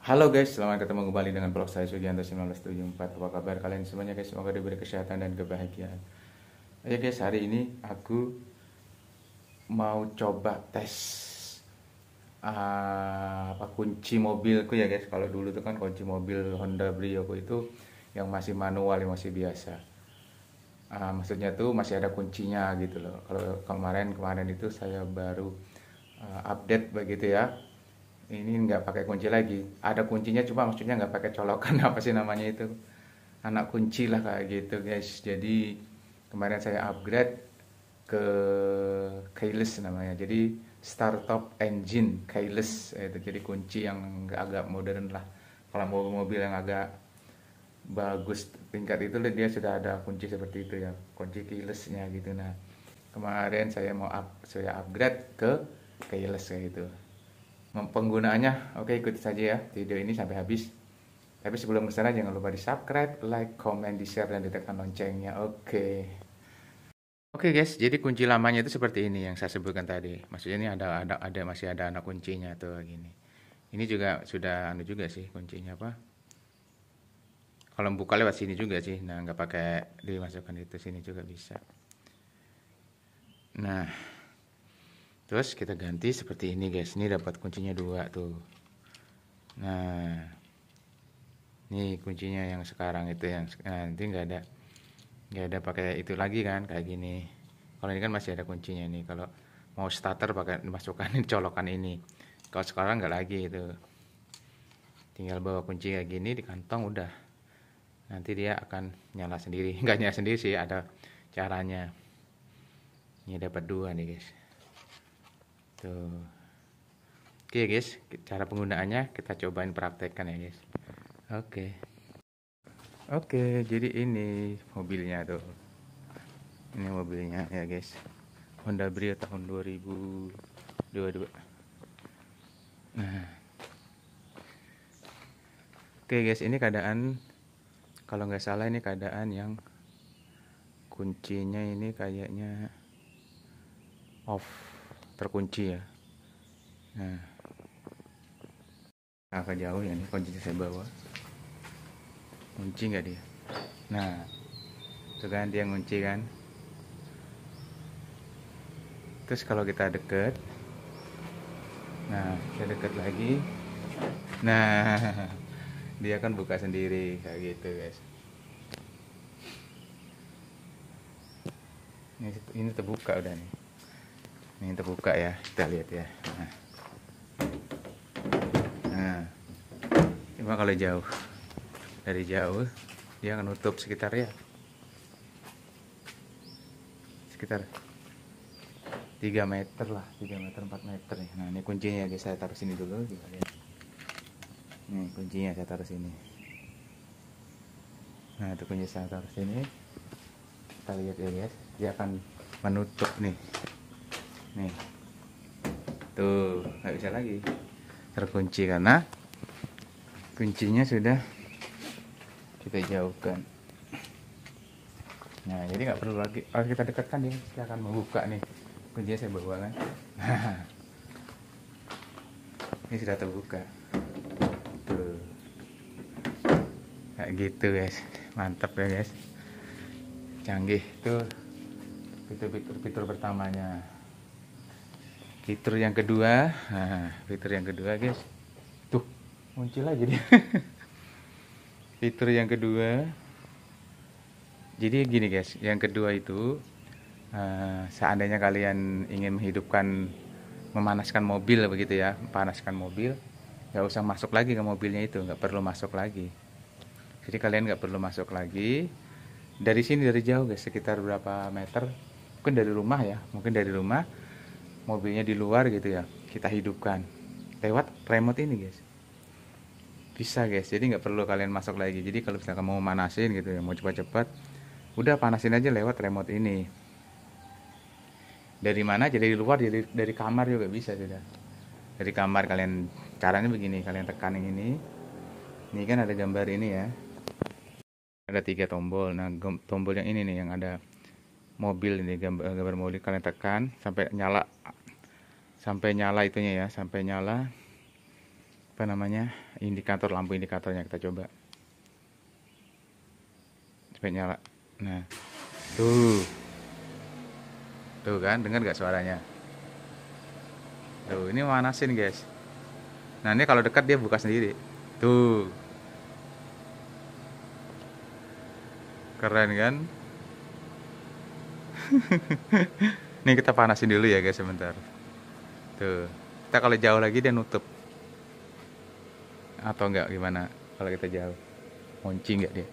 Halo guys, selamat ketemu kembali dengan vlog saya Sugianto 1974 Apa kabar kalian semuanya guys, semoga diberi kesehatan dan kebahagiaan Oke guys, hari ini aku mau coba tes uh, apa kunci mobilku ya guys Kalau dulu tuh kan kunci mobil Honda Brio aku itu yang masih manual, yang masih biasa uh, Maksudnya tuh masih ada kuncinya gitu loh Kalau kemarin-kemarin itu saya baru uh, update begitu ya ini nggak pakai kunci lagi ada kuncinya cuma maksudnya nggak pakai colokan apa sih namanya itu anak kunci lah kayak gitu guys jadi kemarin saya upgrade ke keyless namanya jadi startup engine keyless itu jadi kunci yang agak modern lah kalau mau mobil yang agak bagus tingkat itu dia sudah ada kunci seperti itu ya kunci keylessnya gitu nah kemarin saya mau up, saya upgrade ke keyless kayak gitu penggunaannya. Oke, ikuti saja ya video ini sampai habis. Tapi sebelum kesana jangan lupa di subscribe, like, comment, di share, dan ditekan loncengnya. Oke. Oke guys, jadi kunci lamanya itu seperti ini yang saya sebutkan tadi. Maksudnya ini ada ada ada masih ada anak kuncinya tuh gini. Ini juga sudah anu juga sih kuncinya apa? Kalau buka lewat sini juga sih. Nah nggak pakai dimasukkan itu sini juga bisa. Nah terus kita ganti seperti ini guys ini dapat kuncinya dua tuh nah ini kuncinya yang sekarang itu yang nah, nanti nggak ada nggak ada pakai itu lagi kan kayak gini kalau ini kan masih ada kuncinya nih kalau mau starter pakai dimasukkan colokan ini kalau sekarang nggak lagi itu tinggal bawa kunci kayak gini di kantong udah nanti dia akan nyala sendiri nggak nyala sendiri sih ada caranya ini dapat dua nih guys Tuh. Gitu. Oke guys, cara penggunaannya kita cobain praktekkan ya guys. Oke. Oke, jadi ini mobilnya tuh. Ini mobilnya ya guys. Honda Brio tahun 2022. Nah. Oke guys, ini keadaan kalau nggak salah ini keadaan yang kuncinya ini kayaknya off terkunci ya nah. nah agak jauh ya ini kunci saya bawa kunci nggak dia nah itu kan dia ngunci kan terus kalau kita deket nah saya deket lagi nah dia kan buka sendiri kayak gitu guys ini, ini terbuka udah nih ini terbuka ya kita lihat ya nah, nah cuma kalau jauh dari jauh dia akan nutup sekitar ya sekitar 3 meter lah 3 meter 4 meter nih. Ya. nah ini kuncinya guys saya taruh sini dulu kita lihat nih kuncinya saya taruh sini nah itu kunci saya taruh sini kita lihat ya guys dia akan menutup nih nih tuh nggak bisa lagi terkunci karena kuncinya sudah kita jauhkan nah jadi nggak perlu lagi kalau ah, kita dekatkan dia akan membuka nih kuncinya saya bawa kan ini sudah terbuka tuh kayak gitu guys mantap ya guys canggih tuh fitur-fitur pertamanya fitur yang kedua nah, fitur yang kedua guys tuh muncul aja dia fitur yang kedua jadi gini guys yang kedua itu uh, seandainya kalian ingin menghidupkan memanaskan mobil begitu ya panaskan mobil nggak usah masuk lagi ke mobilnya itu nggak perlu masuk lagi jadi kalian nggak perlu masuk lagi dari sini dari jauh guys sekitar berapa meter mungkin dari rumah ya mungkin dari rumah mobilnya di luar gitu ya kita hidupkan lewat remote ini guys bisa guys jadi nggak perlu kalian masuk lagi jadi kalau misalkan mau manasin gitu ya mau cepat-cepat udah panasin aja lewat remote ini dari mana jadi di luar jadi dari kamar juga bisa sudah dari kamar kalian caranya begini kalian tekan yang ini ini kan ada gambar ini ya ada tiga tombol nah tombol yang ini nih yang ada mobil ini gambar, eh, gambar mobil kalian tekan sampai nyala sampai nyala itunya ya sampai nyala apa namanya indikator lampu indikatornya kita coba sampai nyala nah tuh tuh kan dengar gak suaranya tuh ini manasin guys nah ini kalau dekat dia buka sendiri tuh keren kan ini kita panasin dulu ya guys sebentar. Tuh. Kita kalau jauh lagi dia nutup. Atau enggak gimana kalau kita jauh? Kunci enggak dia?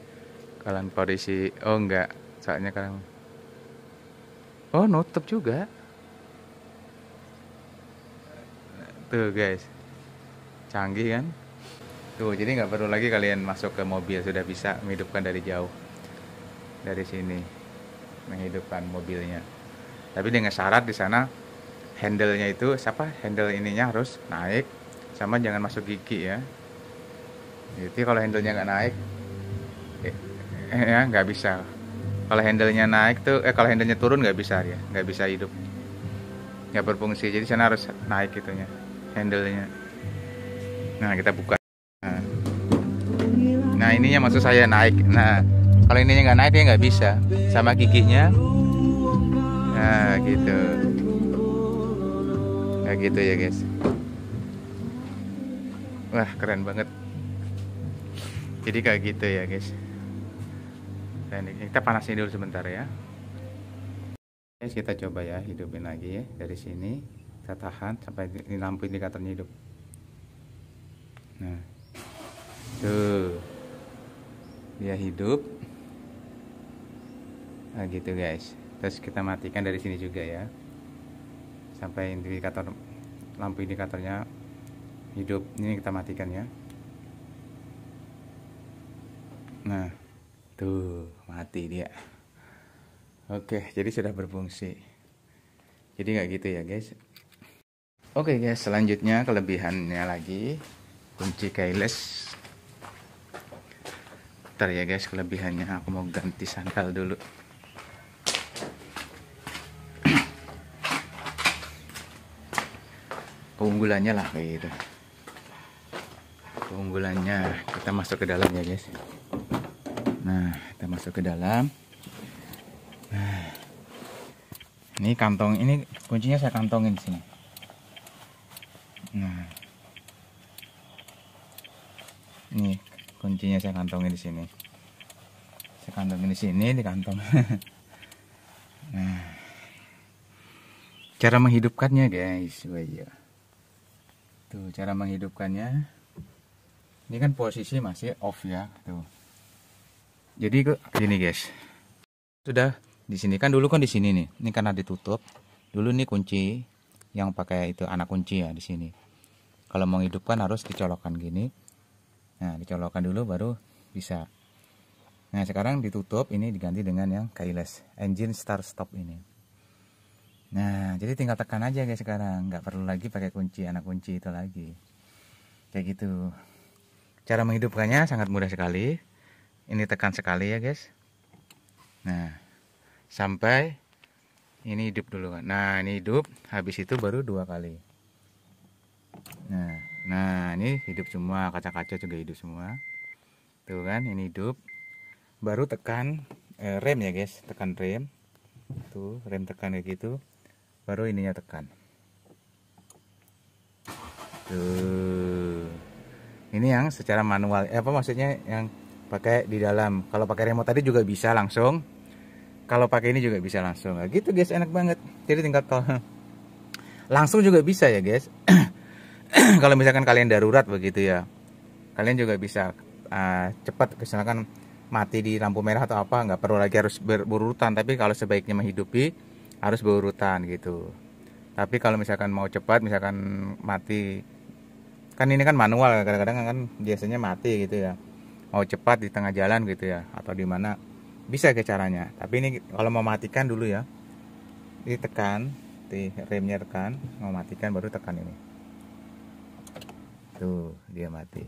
Kalian polisi. Oh enggak. Saatnya kalian Oh, nutup juga. Tuh, guys. Canggih kan? Tuh, jadi nggak perlu lagi kalian masuk ke mobil, sudah bisa menghidupkan dari jauh. Dari sini menghidupkan mobilnya tapi dengan syarat di sana handle-nya itu siapa handle ininya harus naik sama jangan masuk gigi ya jadi kalau handle-nya nggak naik eh, eh ya nggak bisa kalau handle-nya naik tuh eh kalau handle-nya turun nggak bisa ya nggak bisa hidup nggak berfungsi jadi sana harus naik itunya handle-nya nah kita buka nah, nah ininya maksud saya naik nah kalau ini nggak naik dia nggak bisa sama giginya nah gitu kayak gitu ya guys wah keren banget jadi kayak gitu ya guys dan kita panasin dulu sebentar ya guys kita coba ya hidupin lagi ya dari sini kita tahan sampai ini lampu indikatornya hidup nah tuh dia hidup nah, gitu guys terus kita matikan dari sini juga ya sampai indikator lampu indikatornya hidup ini kita matikan ya nah tuh mati dia oke jadi sudah berfungsi jadi nggak gitu ya guys oke guys selanjutnya kelebihannya lagi kunci keyless ntar ya guys kelebihannya aku mau ganti sandal dulu keunggulannya lah kayak gitu keunggulannya kita masuk ke dalam ya guys nah kita masuk ke dalam nah ini kantong ini kuncinya saya kantongin di sini nah ini kuncinya saya kantongin di sini saya kantongin di sini di kantong nah cara menghidupkannya guys wajah iya tuh gitu, cara menghidupkannya ini kan posisi masih off ya tuh gitu. jadi gini guys sudah di sini kan dulu kan di sini nih ini karena ditutup dulu nih kunci yang pakai itu anak kunci ya di sini kalau menghidupkan harus dicolokkan gini nah dicolokkan dulu baru bisa nah sekarang ditutup ini diganti dengan yang keyless engine start stop ini Nah, jadi tinggal tekan aja guys sekarang, nggak perlu lagi pakai kunci anak kunci itu lagi. Kayak gitu. Cara menghidupkannya sangat mudah sekali. Ini tekan sekali ya guys. Nah, sampai ini hidup dulu kan. Nah, ini hidup, habis itu baru dua kali. Nah, nah ini hidup semua, kaca-kaca juga hidup semua. Tuh kan, ini hidup. Baru tekan eh, rem ya guys, tekan rem. Tuh, rem tekan kayak gitu baru ininya tekan tuh ini yang secara manual eh, apa maksudnya yang pakai di dalam kalau pakai remote tadi juga bisa langsung kalau pakai ini juga bisa langsung nah, gitu guys enak banget jadi tingkat tol langsung juga bisa ya guys kalau misalkan kalian darurat begitu ya kalian juga bisa uh, cepat misalkan mati di lampu merah atau apa nggak perlu lagi harus berurutan tapi kalau sebaiknya menghidupi harus berurutan gitu tapi kalau misalkan mau cepat misalkan mati kan ini kan manual kadang-kadang kan biasanya mati gitu ya mau cepat di tengah jalan gitu ya atau di mana bisa ke caranya tapi ini kalau mau matikan dulu ya ditekan di remnya tekan mau matikan baru tekan ini tuh dia mati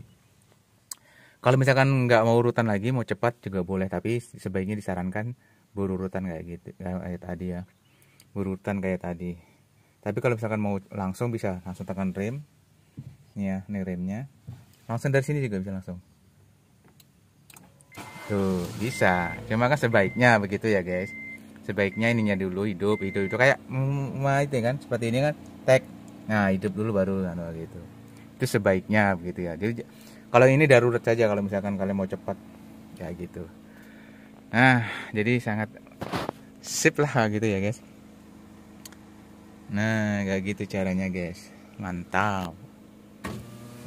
kalau misalkan nggak mau urutan lagi mau cepat juga boleh tapi sebaiknya disarankan berurutan kayak gitu kayak tadi ya berurutan kayak tadi tapi kalau misalkan mau langsung bisa langsung tekan rem ini ya ini remnya langsung dari sini juga bisa langsung tuh bisa cuma kan sebaiknya begitu ya guys sebaiknya ininya dulu hidup hidup itu kayak mm, itu kan seperti ini kan tek nah hidup dulu baru anu gitu itu sebaiknya begitu ya jadi kalau ini darurat saja kalau misalkan kalian mau cepat ya gitu nah jadi sangat sip lah gitu ya guys nah gak gitu caranya guys mantap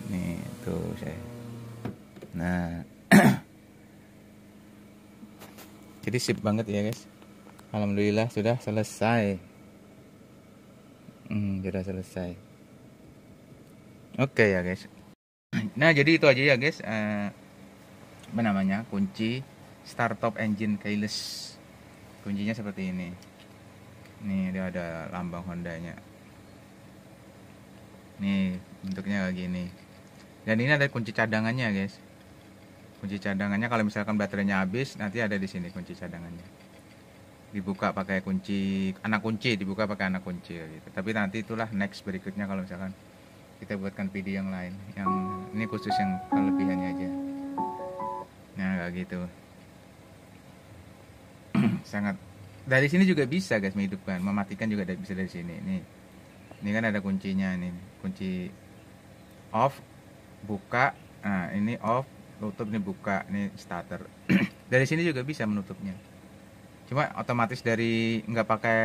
nih tuh saya nah jadi sip banget ya guys alhamdulillah sudah selesai hmm, sudah selesai oke okay, ya guys nah jadi itu aja ya guys uh, apa namanya kunci startup engine keyless kuncinya seperti ini nih dia ada lambang Hondanya nih bentuknya kayak gini dan ini ada kunci cadangannya guys kunci cadangannya kalau misalkan baterainya habis nanti ada di sini kunci cadangannya dibuka pakai kunci anak kunci dibuka pakai anak kunci gitu tapi nanti itulah next berikutnya kalau misalkan kita buatkan video yang lain yang ini khusus yang kelebihannya aja nah kayak gitu sangat dari sini juga bisa guys menghidupkan mematikan juga bisa dari sini nih ini kan ada kuncinya nih kunci off buka nah ini off tutup nih buka ini starter dari sini juga bisa menutupnya cuma otomatis dari nggak pakai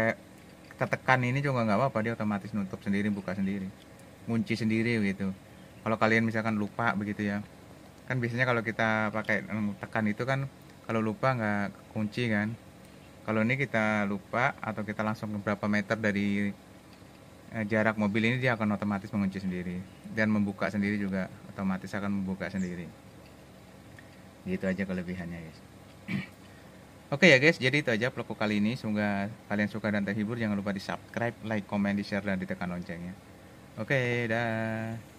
tekan ini juga nggak apa-apa dia otomatis nutup sendiri buka sendiri kunci sendiri gitu kalau kalian misalkan lupa begitu ya kan biasanya kalau kita pakai eh, tekan itu kan kalau lupa nggak kunci kan kalau ini kita lupa atau kita langsung beberapa meter dari eh, jarak mobil ini dia akan otomatis mengunci sendiri dan membuka sendiri juga otomatis akan membuka sendiri gitu aja kelebihannya guys oke okay ya guys jadi itu aja vlogku kali ini semoga kalian suka dan terhibur jangan lupa di subscribe like comment di share dan ditekan loncengnya oke okay, dah